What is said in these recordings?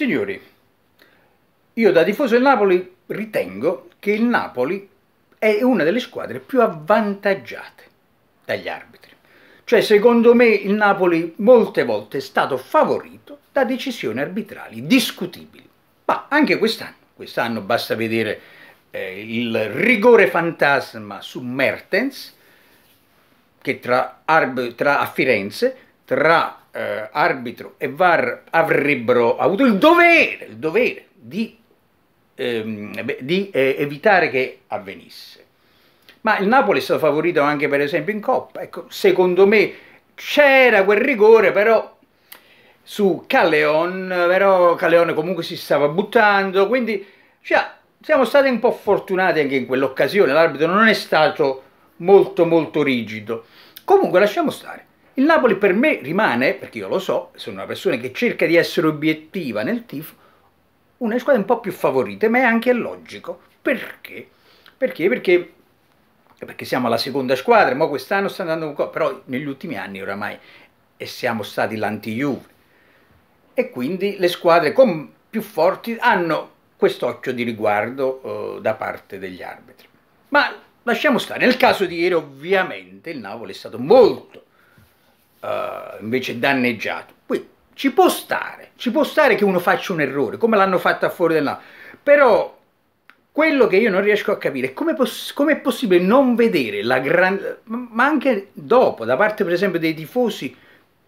Signori, io da tifoso del Napoli ritengo che il Napoli è una delle squadre più avvantaggiate dagli arbitri. Cioè, secondo me, il Napoli molte volte è stato favorito da decisioni arbitrali discutibili. Ma anche quest'anno, quest'anno basta vedere eh, il rigore fantasma su Mertens, che tra, tra a Firenze tra eh, arbitro e VAR avrebbero avuto il dovere, il dovere di, ehm, di eh, evitare che avvenisse. Ma il Napoli è stato favorito anche per esempio in Coppa. Ecco, secondo me c'era quel rigore, però su Calleon, però Calleon comunque si stava buttando, quindi cioè, siamo stati un po' fortunati anche in quell'occasione, l'arbitro non è stato molto molto rigido. Comunque lasciamo stare. Il Napoli per me rimane, perché io lo so, sono una persona che cerca di essere obiettiva nel tifo, una squadra un po' più favorita, ma è anche logico. Perché? Perché? Perché, perché siamo alla seconda squadra, ma quest'anno sta andando un po', però negli ultimi anni oramai siamo stati l'anti-Juve. E quindi le squadre con più forti hanno quest'occhio di riguardo eh, da parte degli arbitri. Ma lasciamo stare, nel caso di ieri ovviamente il Napoli è stato molto uh, invece danneggiato. Poi ci può stare, ci può stare che uno faccia un errore, come l'hanno fatto a fuori del no. Però quello che io non riesco a capire è come, poss come è possibile non vedere la grande... ma anche dopo, da parte per esempio dei tifosi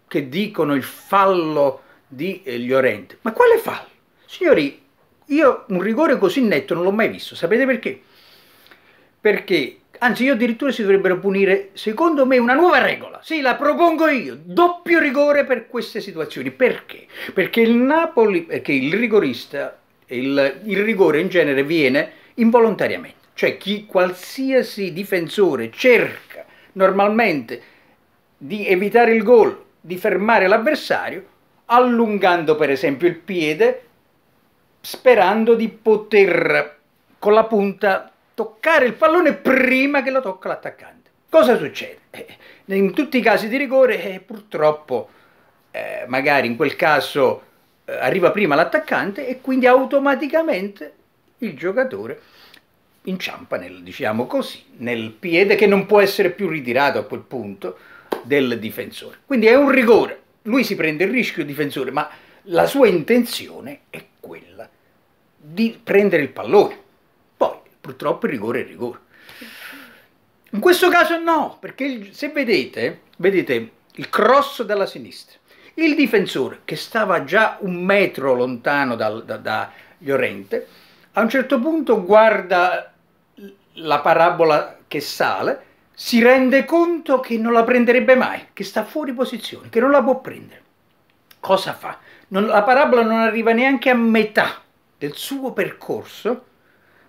che dicono il fallo di eh, Llorente. Ma quale fallo? Signori, io un rigore così netto non l'ho mai visto, sapete perché? Perché anzi io addirittura si dovrebbero punire, secondo me, una nuova regola, sì, la propongo io, doppio rigore per queste situazioni, perché? Perché il Napoli, perché il rigorista, il, il rigore in genere viene involontariamente, cioè chi qualsiasi difensore cerca normalmente di evitare il gol, di fermare l'avversario, allungando per esempio il piede, sperando di poter con la punta toccare il pallone prima che lo tocca l'attaccante. Cosa succede? Eh, in tutti i casi di rigore eh, purtroppo eh, magari in quel caso eh, arriva prima l'attaccante e quindi automaticamente il giocatore inciampa nel, diciamo così, nel piede che non può essere più ritirato a quel punto del difensore. Quindi è un rigore, lui si prende il rischio difensore, ma la sua intenzione è quella di prendere il pallone purtroppo il rigore è il rigore. In questo caso no, perché il, se vedete, vedete il cross dalla sinistra, il difensore che stava già un metro lontano da, da, da Llorente, a un certo punto guarda la parabola che sale, si rende conto che non la prenderebbe mai, che sta fuori posizione, che non la può prendere. Cosa fa? Non, la parabola non arriva neanche a metà del suo percorso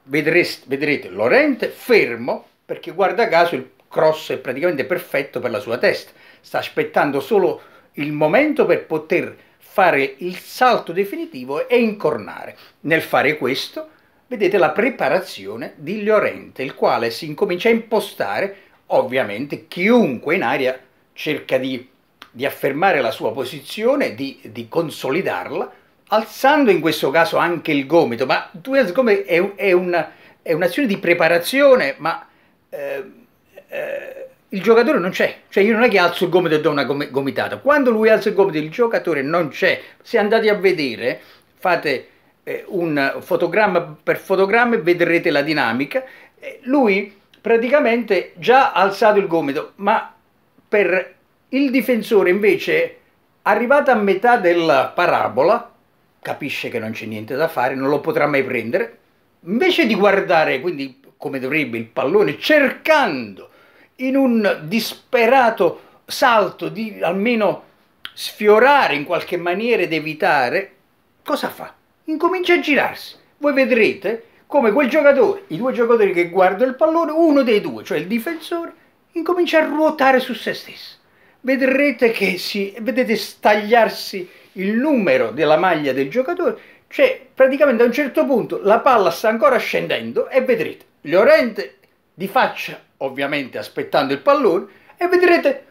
vedreste, vedrete Lorente fermo perché guarda caso il cross è praticamente perfetto per la sua testa, sta aspettando solo il momento per poter fare il salto definitivo e incornare. Nel fare questo vedete la preparazione di Lorente, il quale si incomincia a impostare, ovviamente chiunque in aria cerca di, di affermare la sua posizione, di, di consolidarla, alzando in questo caso anche il gomito, ma due al gomito è, è, un'azione di preparazione, ma eh, eh, il giocatore non c'è, cioè io non è che alzo il gomito e do una gomitata, quando lui alza il gomito il giocatore non c'è, se andate a vedere fate eh, un fotogramma per fotogramma e vedrete la dinamica, eh, lui praticamente già ha alzato il gomito, ma per il difensore invece arrivato a metà della parabola capisce che non c'è niente da fare, non lo potrà mai prendere, invece di guardare quindi come dovrebbe il pallone, cercando in un disperato salto di almeno sfiorare in qualche maniera ed evitare, cosa fa? Incomincia a girarsi. Voi vedrete come quel giocatore, i due giocatori che guardano il pallone, uno dei due, cioè il difensore, incomincia a ruotare su se stesso. Vedrete che si, vedete stagliarsi il numero della maglia del giocatore, cioè praticamente a un certo punto la palla sta ancora scendendo e vedrete Llorente di faccia, ovviamente aspettando il pallone, e vedrete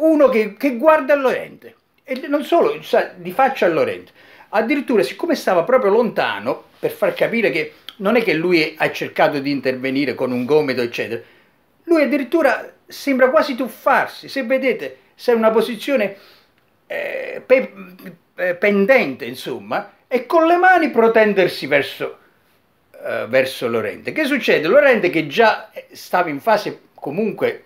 uno che, che guarda Llorente. E non solo, sa, di faccia a Llorente. Addirittura, siccome stava proprio lontano, per far capire che non è che lui ha cercato di intervenire con un gomito, eccetera, lui addirittura sembra quasi tuffarsi. Se vedete, se è una posizione eh, pe eh, pendente, insomma, e con le mani protendersi verso, eh, verso Lorente. Che succede? Lorente che già eh, stava in fase comunque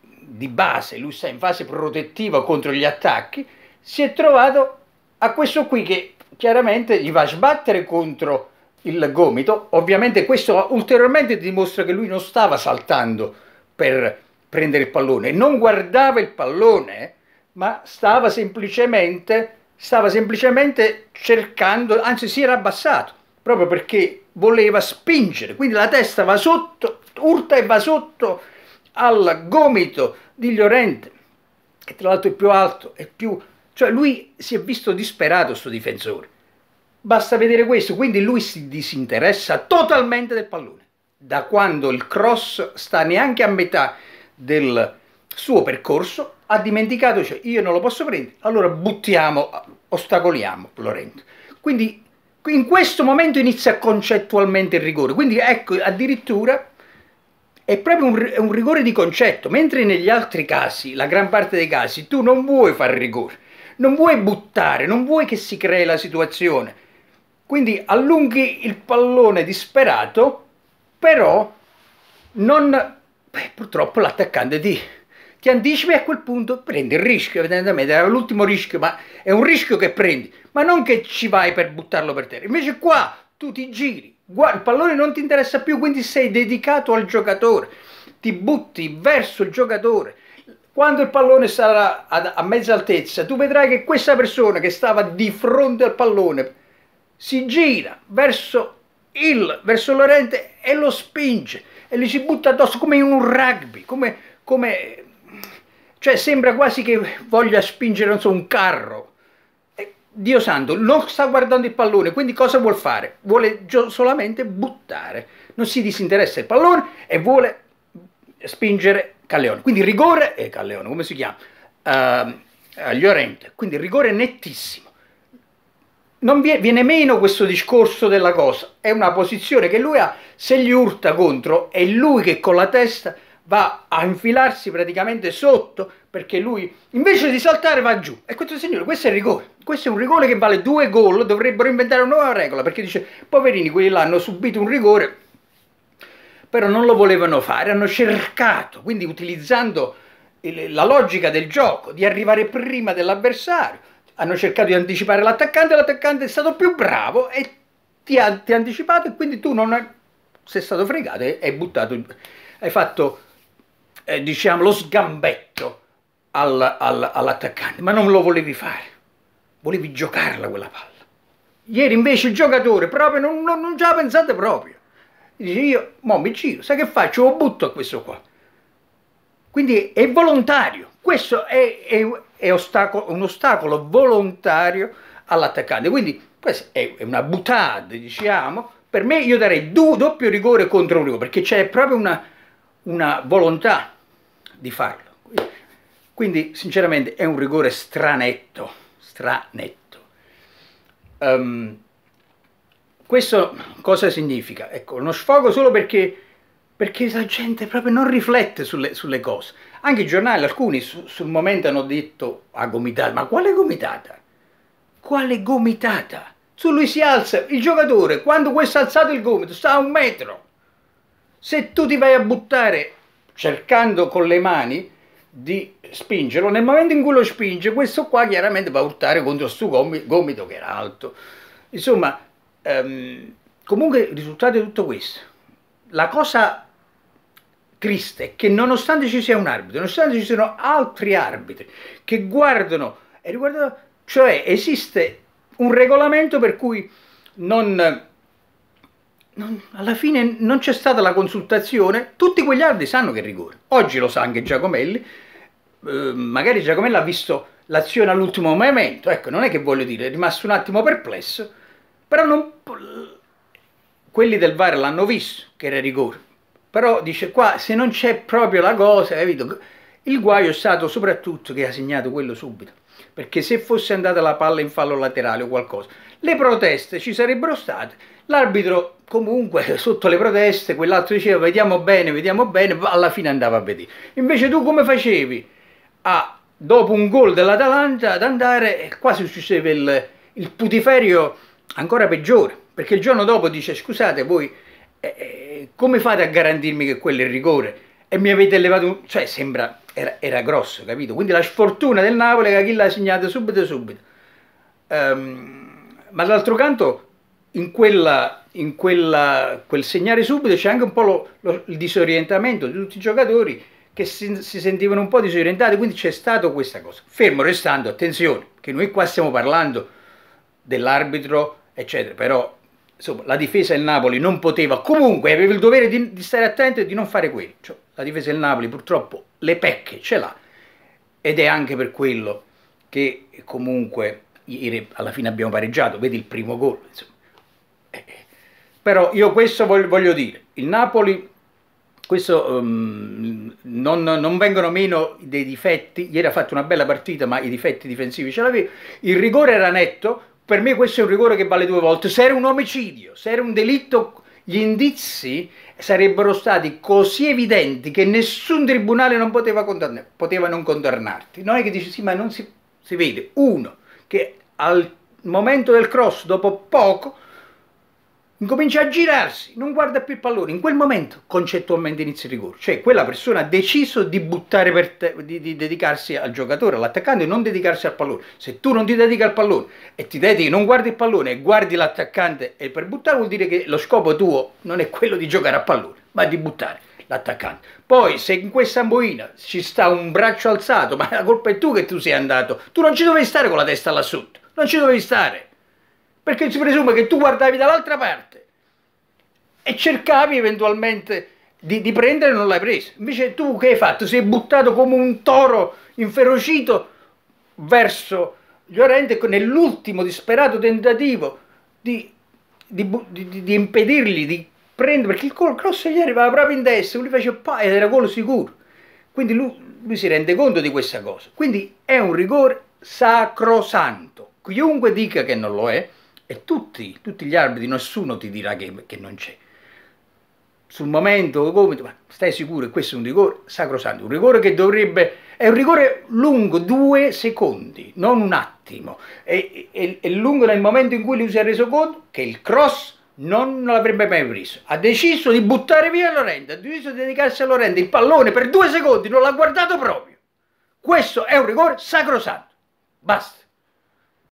di base, lui sta in fase protettiva contro gli attacchi, si è trovato a questo qui che chiaramente gli va a sbattere contro il gomito. Ovviamente questo ulteriormente dimostra che lui non stava saltando per prendere il pallone, non guardava il pallone, ma stava semplicemente, stava semplicemente cercando, anzi si era abbassato, proprio perché voleva spingere, quindi la testa va sotto, urta e va sotto al gomito di Llorente, che tra l'altro è più alto, è più... cioè lui si è visto disperato questo difensore. Basta vedere questo, quindi lui si disinteressa totalmente del pallone. Da quando il cross sta neanche a metà del pallone, suo percorso, ha dimenticato, cioè io non lo posso prendere, allora buttiamo, ostacoliamo Lorenzo. Quindi in questo momento inizia concettualmente il rigore, quindi ecco addirittura è proprio un, è un rigore di concetto, mentre negli altri casi, la gran parte dei casi, tu non vuoi fare rigore, non vuoi buttare, non vuoi che si crei la situazione. Quindi allunghi il pallone disperato, però non, beh, purtroppo l'attaccante ti ti anticipi e a quel punto prendi il rischio, evidentemente era l'ultimo rischio, ma è un rischio che prendi, ma non che ci vai per buttarlo per terra. Invece qua tu ti giri, il pallone non ti interessa più, quindi sei dedicato al giocatore, ti butti verso il giocatore. Quando il pallone sarà a, a mezza altezza, tu vedrai che questa persona che stava di fronte al pallone si gira verso il, verso l'orente e lo spinge e gli si butta addosso come in un rugby, come, come cioè sembra quasi che voglia spingere so, un carro. Dio santo, non sta guardando il pallone, quindi cosa vuol fare? Vuole solamente buttare. Non si disinteressa il pallone e vuole spingere Calleone. Quindi rigore, e eh, Calleone come si chiama? Uh, Llorente. Quindi rigore nettissimo. Non viene, viene meno questo discorso della cosa, è una posizione che lui ha, se gli urta contro è lui che con la testa va a infilarsi praticamente sotto perché lui invece di saltare va giù e questo signore questo è il rigore questo è un rigore che vale due gol dovrebbero inventare una nuova regola perché dice poverini quelli là hanno subito un rigore però non lo volevano fare hanno cercato quindi utilizzando la logica del gioco di arrivare prima dell'avversario hanno cercato di anticipare l'attaccante l'attaccante è stato più bravo e ti ha, ti ha anticipato e quindi tu non hai, sei stato fregato e hai buttato hai fatto eh, diciamo, lo sgambetto al, al, all'attaccante, ma non lo volevi fare, volevi giocarla quella palla. Ieri invece il giocatore proprio non, non, non ci ha pensato proprio. Dice io, mo mi giro, sai che faccio? Lo butto a questo qua. Quindi è volontario, questo è, è, è ostacolo, un ostacolo volontario all'attaccante. Quindi questa è, è una butade, diciamo. Per me io darei du, doppio rigore contro un rigore, perché c'è proprio una, una volontà di farlo. Quindi sinceramente è un rigore stranetto, stranetto. Um, questo cosa significa? Ecco, uno sfogo solo perché, perché la gente proprio non riflette sulle, sulle cose. Anche i giornali, alcuni su, sul momento hanno detto a ah, gomitato, ma quale gomitata? Quale gomitata? Su lui si alza il giocatore, quando questo ha alzato il gomito, sta a un metro. Se tu ti vai a buttare cercando con le mani di spingerlo, nel momento in cui lo spinge questo qua chiaramente va a urtare contro questo gomito che era alto. Insomma, ehm, comunque il risultato è tutto questo. La cosa triste è che nonostante ci sia un arbitro, nonostante ci siano altri arbitri che guardano, e riguardano cioè esiste un regolamento per cui non non, alla fine non c'è stata la consultazione, tutti quegli altri sanno che è rigore. Oggi lo sa anche Giacomelli, eh, magari Giacomelli ha visto l'azione all'ultimo momento, ecco, non è che voglio dire, è rimasto un attimo perplesso, però non, quelli del VAR l'hanno visto che era rigore, però dice qua se non c'è proprio la cosa, capito? Il guaio è stato soprattutto che ha segnato quello subito, perché se fosse andata la palla in fallo laterale o qualcosa, le proteste ci sarebbero state, l'arbitro comunque sotto le proteste quell'altro diceva vediamo bene, vediamo bene, alla fine andava a vedere. Invece tu come facevi a, dopo un gol dell'Atalanta ad andare, quasi succedeva il, il putiferio ancora peggiore, perché il giorno dopo dice scusate voi eh, eh, come fate a garantirmi che quello è il rigore? E mi avete levato un... cioè sembra, era, era grosso, capito? Quindi la sfortuna del Napoli che chi l'ha segnata subito subito. Um, ma d'altro canto in, quella, in quella, quel segnare subito c'è anche un po' lo, lo, il disorientamento di tutti i giocatori che si, si sentivano un po' disorientati, quindi c'è stato questa cosa. Fermo restando, attenzione, che noi qua stiamo parlando dell'arbitro, eccetera, però insomma, la difesa del Napoli non poteva, comunque aveva il dovere di, di stare attento e di non fare quello. Cioè, la difesa del Napoli purtroppo le pecche ce l'ha ed è anche per quello che comunque ieri alla fine abbiamo pareggiato, vedi il primo gol, insomma, però io questo voglio, voglio dire, il Napoli, questo, um, non, non, vengono meno dei difetti, ieri ha fatto una bella partita ma i difetti difensivi ce l'aveva, il rigore era netto, per me questo è un rigore che vale due volte, se era un omicidio, se era un delitto gli indizi sarebbero stati così evidenti che nessun tribunale non poteva, condanna- poteva non condannarti. Non è che dici sì, ma non si, si vede. Uno, che al momento del cross, dopo poco, incomincia a girarsi, non guarda più il pallone, in quel momento concettualmente inizia il rigore, cioè quella persona ha deciso di buttare per te, di, di dedicarsi al giocatore, all'attaccante e non dedicarsi al pallone, se tu non ti dedichi al pallone e ti dedichi, non guardi il pallone e guardi l'attaccante e per buttare vuol dire che lo scopo tuo non è quello di giocare a pallone, ma di buttare l'attaccante. Poi se in questa amboina ci sta un braccio alzato, ma la colpa è tu che tu sei andato, tu non ci dovevi stare con la testa là sotto, non ci dovevi stare perché si presume che tu guardavi dall'altra parte e cercavi eventualmente di, di prendere e non l'hai preso. Invece tu che hai fatto? Sei buttato come un toro inferocito verso gli Oriente nell'ultimo disperato tentativo di, di, di, di, impedirgli di prendere, perché il cross gli arrivava proprio in destra, lui faceva pa ed era gol sicuro. Quindi lui, lui si rende conto di questa cosa. Quindi è un rigore sacrosanto. Chiunque dica che non lo è, e tutti, tutti gli arbitri, nessuno ti dirà che, che non c'è. Sul momento, come, ma stai sicuro che questo è un rigore sacrosanto, un rigore che dovrebbe... È un rigore lungo, due secondi, non un attimo. È, è, è lungo nel momento in cui lui si è reso conto che il cross non l'avrebbe mai preso. Ha deciso di buttare via Lorente, ha deciso di dedicarsi a Lorente. Il pallone per due secondi non l'ha guardato proprio. Questo è un rigore sacrosanto. Basta.